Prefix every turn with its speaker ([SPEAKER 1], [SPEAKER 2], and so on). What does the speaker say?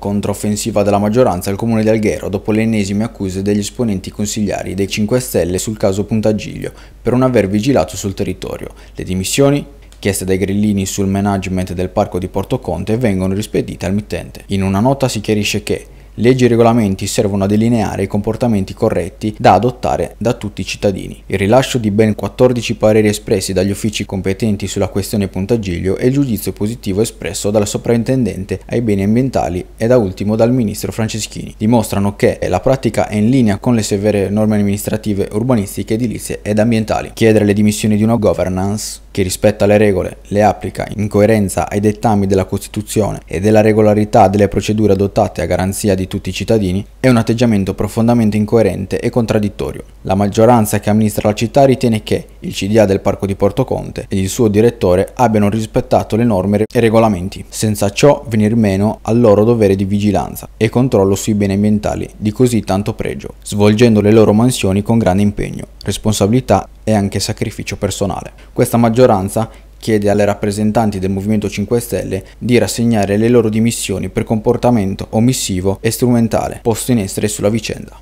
[SPEAKER 1] controffensiva della maggioranza al comune di Alghero dopo le ennesime accuse degli esponenti consigliari dei 5 Stelle sul caso Puntagiglio per non aver vigilato sul territorio. Le dimissioni chieste dai grillini sul management del parco di Porto Conte vengono rispedite al mittente. In una nota si chiarisce che Leggi e regolamenti servono a delineare i comportamenti corretti da adottare da tutti i cittadini. Il rilascio di ben 14 pareri espressi dagli uffici competenti sulla questione puntagiglio e il giudizio positivo espresso dal sovrintendente ai beni ambientali e da ultimo dal ministro Franceschini dimostrano che la pratica è in linea con le severe norme amministrative urbanistiche, edilizie ed ambientali. Chiedere le dimissioni di una governance che rispetta le regole, le applica in coerenza ai dettami della Costituzione e della regolarità delle procedure adottate a garanzia di tutti i cittadini, è un atteggiamento profondamente incoerente e contraddittorio. La maggioranza che amministra la città ritiene che, il CDA del Parco di Porto Conte ed il suo direttore abbiano rispettato le norme e regolamenti, senza ciò venir meno al loro dovere di vigilanza e controllo sui beni ambientali di così tanto pregio, svolgendo le loro mansioni con grande impegno, responsabilità e anche sacrificio personale. Questa maggioranza chiede alle rappresentanti del Movimento 5 Stelle di rassegnare le loro dimissioni per comportamento omissivo e strumentale posto in essere sulla vicenda.